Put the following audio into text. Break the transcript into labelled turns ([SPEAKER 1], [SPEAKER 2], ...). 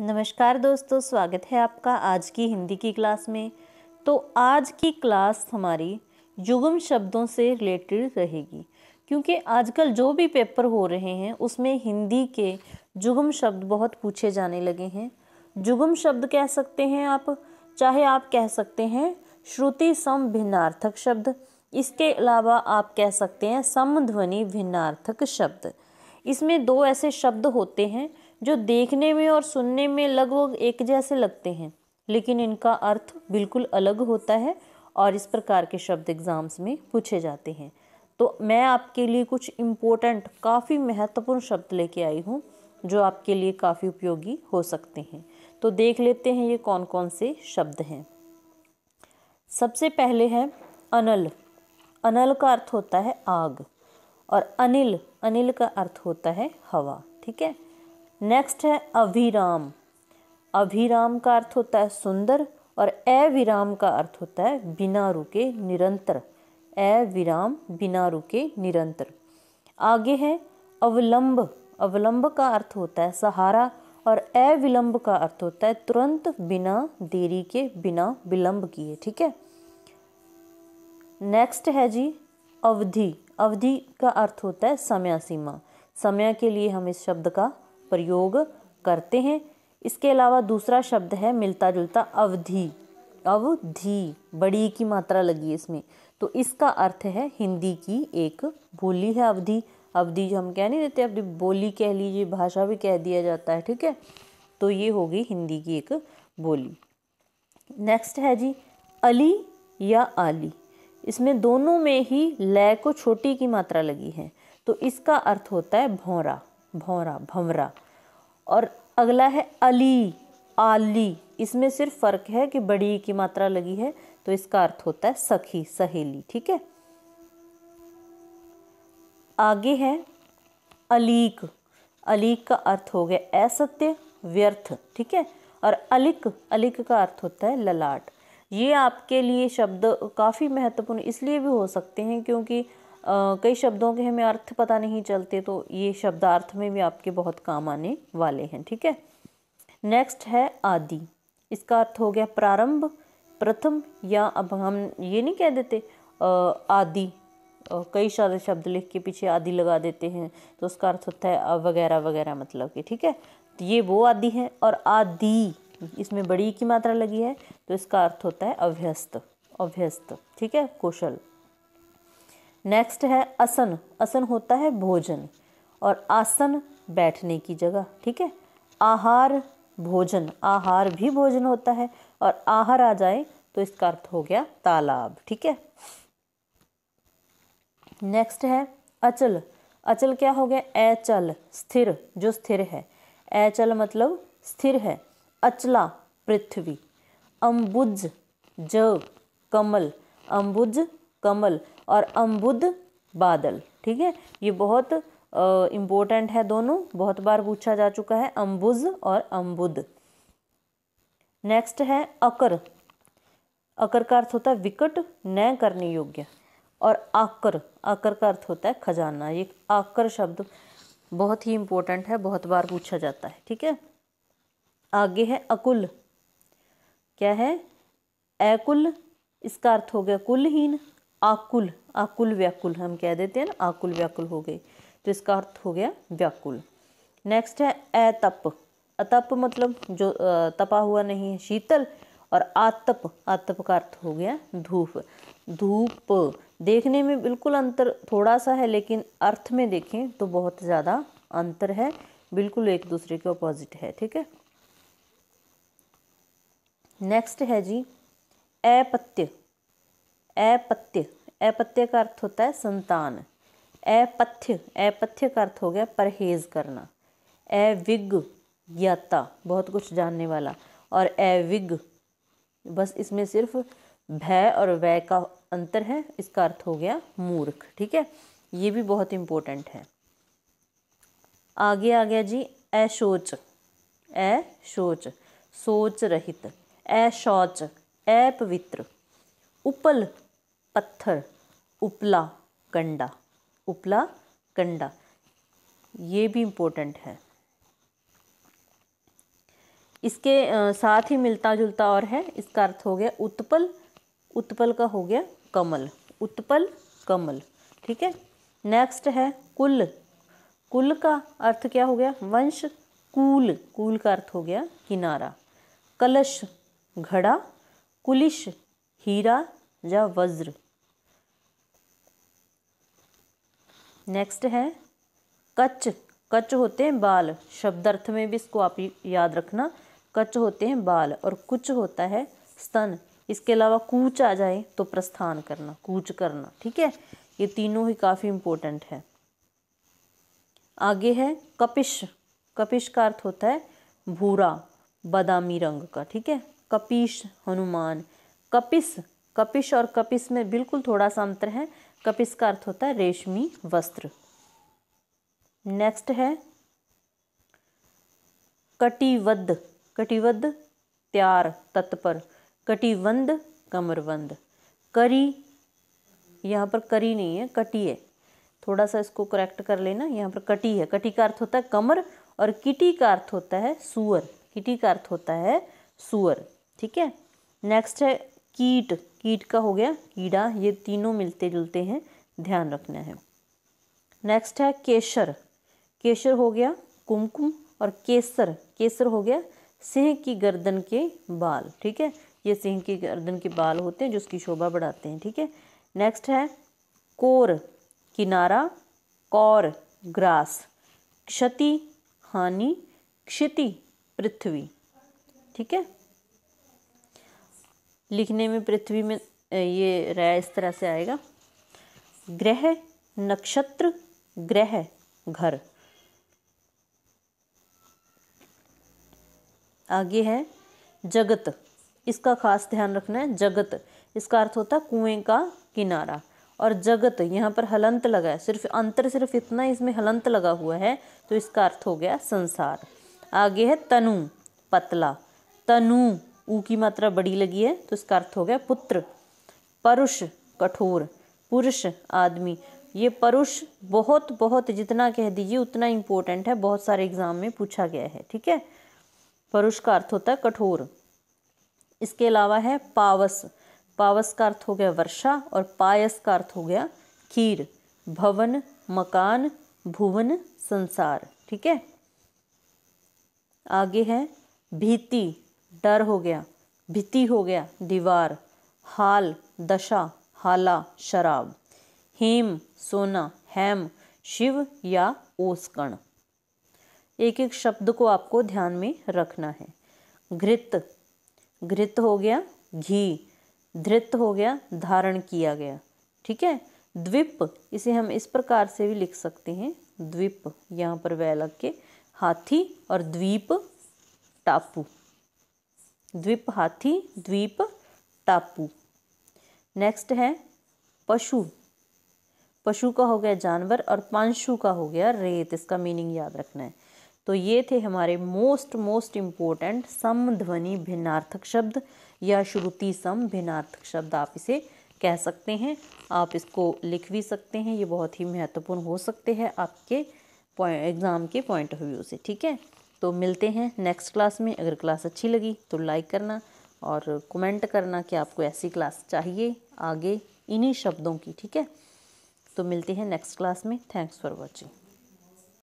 [SPEAKER 1] नमस्कार दोस्तों स्वागत है आपका आज की हिंदी की क्लास में तो आज की क्लास हमारी युगम शब्दों से रिलेटेड रहेगी क्योंकि आजकल जो भी पेपर हो रहे हैं उसमें हिंदी के युगम शब्द बहुत पूछे जाने लगे हैं युगम शब्द कह सकते हैं आप चाहे आप कह सकते हैं श्रुति सम भिन्नार्थक शब्द इसके अलावा आप कह सकते हैं समध्वनि भिन्नार्थक शब्द इसमें दो ऐसे शब्द होते हैं जो देखने में और सुनने में लगभग एक जैसे लगते हैं लेकिन इनका अर्थ बिल्कुल अलग होता है और इस प्रकार के शब्द एग्ज़ाम्स में पूछे जाते हैं तो मैं आपके लिए कुछ इम्पोर्टेंट काफ़ी महत्वपूर्ण शब्द लेके आई हूँ जो आपके लिए काफ़ी उपयोगी हो सकते हैं तो देख लेते हैं ये कौन कौन से शब्द हैं सबसे पहले है अनल अनल का अर्थ होता है आग और अनिल अनिल का अर्थ होता है हवा ठीक है नेक्स्ट है अभिराम अभिराम का अर्थ होता है सुंदर और अविराम का अर्थ होता है बिना रुके निरंतर अविराम बिना रुके निरंतर आगे है अवलंब अवलंब का अर्थ होता है सहारा और अविलंब का अर्थ होता है तुरंत बिना देरी के बिना विलंब किए ठीक है नेक्स्ट है जी अवधि अवधि का अर्थ होता है समय सीमा समय के लिए हम इस शब्द का प्रयोग करते हैं इसके अलावा दूसरा शब्द है मिलता जुलता अवधि अवधि बड़ी की मात्रा लगी इसमें तो इसका अर्थ है हिंदी की एक बोली है अवधि अवधि जो हम कह नहीं देते अवधि बोली कह लीजिए भाषा भी कह दिया जाता है ठीक है तो ये होगी हिंदी की एक बोली नेक्स्ट है जी अली या आली इसमें दोनों में ही लय को छोटी की मात्रा लगी है तो इसका अर्थ होता है भौरा भौरा भंवरा और अगला है अली आली इसमें सिर्फ फ़र्क है कि बड़ी की मात्रा लगी है तो इसका अर्थ होता है सखी सहेली ठीक है आगे है अलीक अलीक का अर्थ हो गया असत्य व्यर्थ ठीक है और अलिक अलिक का अर्थ होता है ललाट ये आपके लिए शब्द काफ़ी महत्वपूर्ण इसलिए भी हो सकते हैं क्योंकि कई शब्दों के हमें अर्थ पता नहीं चलते तो ये शब्दार्थ में भी आपके बहुत काम आने वाले हैं ठीक है नेक्स्ट है आदि इसका अर्थ हो गया प्रारंभ प्रथम या अब हम ये नहीं कह देते आदि कई सारे शब्द लिख के पीछे आदि लगा देते हैं तो उसका अर्थ होता है वगैरह वगैरह मतलब कि ठीक है तो ये वो आदि है और आदि इसमें बड़ी की मात्रा लगी है तो इसका अर्थ होता है अभ्यस्त अभ्यस्त ठीक है कुशल नेक्स्ट है आसन आसन होता है भोजन और आसन बैठने की जगह ठीक है आहार भोजन आहार भी भोजन होता है और आहार आ जाए तो इसका अर्थ हो गया तालाब ठीक है नेक्स्ट है अचल अचल क्या हो गया अचल स्थिर जो स्थिर है अचल मतलब स्थिर है अचला पृथ्वी अम्बुज ज कमल अम्बुज कमल और अम्बुद बादल ठीक है ये बहुत इम्पोर्टेंट है दोनों बहुत बार पूछा जा चुका है अम्बुज और अम्बुद नेक्स्ट है अकर अकर का अर्थ होता है विकट न करने योग्य और आकर आकर का अर्थ होता है खजाना ये आकर शब्द बहुत ही इम्पोर्टेंट है बहुत बार पूछा जाता है ठीक है आगे है अकुल क्या है अकुल इसका अर्थ हो गया कुलहीन आकुल आकुल व्याकुल हम कह देते हैं ना आकुल व्याकुल हो गए तो इसका अर्थ हो गया व्याकुल नेक्स्ट है अतप अतप मतलब जो तपा हुआ नहीं है शीतल और आतप आतप का अर्थ हो गया धूप धूप देखने में बिल्कुल अंतर थोड़ा सा है लेकिन अर्थ में देखें तो बहुत ज़्यादा अंतर है बिल्कुल एक दूसरे के ऑपोजिट है ठीक है नेक्स्ट है जी अपत्य अपत्य अपत्य का अर्थ होता है संतान अपथ्य अपथ्य का अर्थ हो गया परहेज करना अविघ ज्ञाता बहुत कुछ जानने वाला और अविग बस इसमें सिर्फ भय और वय का अंतर है इसका अर्थ हो गया मूर्ख ठीक है ये भी बहुत इम्पोर्टेंट है आगे आ गया जी अशोच अशोच सोच रहित अशौच अपवित्र उपल पत्थर उपला कंडा उपला कंडा ये भी इम्पोर्टेंट है इसके साथ ही मिलता जुलता और है इसका अर्थ हो गया उत्पल उत्पल का हो गया कमल उत्पल कमल ठीक है नेक्स्ट है कुल कुल का अर्थ क्या हो गया वंश कूल कूल का अर्थ हो गया किनारा कलश घड़ा कुलिश हीरा या वज्र नेक्स्ट है कच कच होते हैं बाल शब्द अर्थ में भी इसको आप याद रखना कच होते हैं बाल और कुछ होता है स्तन इसके अलावा कूच आ जाए तो प्रस्थान करना कूच करना ठीक है ये तीनों ही काफ़ी इंपॉर्टेंट है आगे है कपिश कपिश का अर्थ होता है भूरा बादामी रंग का ठीक है कपिश हनुमान कपिस कपिश और कपिस में बिल्कुल थोड़ा सा अंतर है कपिस का अर्थ होता है रेशमी वस्त्र नेक्स्ट है कटिबद्ध कटिबद्ध त्यार तत्पर कटिबंद कमरबंद करी यहाँ पर करी नहीं है कटी है थोड़ा सा इसको करेक्ट कर लेना यहाँ पर कटी है कटी का अर्थ होता है कमर और किटी का अर्थ होता है सुअर किटी का अर्थ होता है सुअर ठीक है नेक्स्ट है कीट कीट का हो गया कीड़ा ये तीनों मिलते जुलते हैं ध्यान रखना है नेक्स्ट है केसर केसर हो गया कुमकुम और केसर केसर हो गया सिंह की गर्दन के बाल ठीक है ये सिंह की गर्दन के बाल होते हैं जो उसकी शोभा बढ़ाते हैं ठीक है नेक्स्ट है कोर किनारा कौर ग्रास क्षति हानि क्षिति पृथ्वी ठीक है लिखने में पृथ्वी में ये रह इस तरह से आएगा ग्रह नक्षत्र ग्रह घर आगे है जगत इसका खास ध्यान रखना है जगत इसका अर्थ होता है कुएं का किनारा और जगत यहाँ पर हलंत लगा है सिर्फ अंतर सिर्फ इतना इसमें हलंत लगा हुआ है तो इसका अर्थ हो गया संसार आगे है तनु पतला तनु ऊ की मात्रा बड़ी लगी है तो इसका अर्थ हो गया पुत्र परुष कठोर पुरुष आदमी ये परुष बहुत बहुत जितना कह दीजिए उतना इम्पोर्टेंट है बहुत सारे एग्जाम में पूछा गया है ठीक है परुष का अर्थ होता है कठोर इसके अलावा है पावस पावस का अर्थ हो गया वर्षा और पायस का अर्थ हो गया खीर भवन मकान भुवन संसार ठीक है आगे है भीति डर हो गया भीति हो गया दीवार हाल दशा हाला शराब हेम सोना हैम शिव या ओस्कण एक एक शब्द को आपको ध्यान में रखना है घृत घृत हो गया घी धृत हो गया धारण किया गया ठीक है द्वीप इसे हम इस प्रकार से भी लिख सकते हैं द्वीप यहाँ पर वह लग के हाथी और द्वीप टापू द्वीप हाथी द्वीप टापू नेक्स्ट है पशु पशु का हो गया जानवर और पांशु का हो गया रेत इसका मीनिंग याद रखना है तो ये थे हमारे मोस्ट मोस्ट इम्पोर्टेंट ध्वनि भिन्नार्थक शब्द या श्रुति सम भिन्नार्थक शब्द आप इसे कह सकते हैं आप इसको लिख भी सकते हैं ये बहुत ही महत्वपूर्ण हो सकते हैं आपके एग्ज़ाम के पॉइंट ऑफ व्यू से ठीक है तो मिलते हैं नेक्स्ट क्लास में अगर क्लास अच्छी लगी तो लाइक करना और कमेंट करना कि आपको ऐसी क्लास चाहिए आगे इन्हीं शब्दों की ठीक है तो मिलते हैं नेक्स्ट क्लास में थैंक्स फॉर वॉचिंग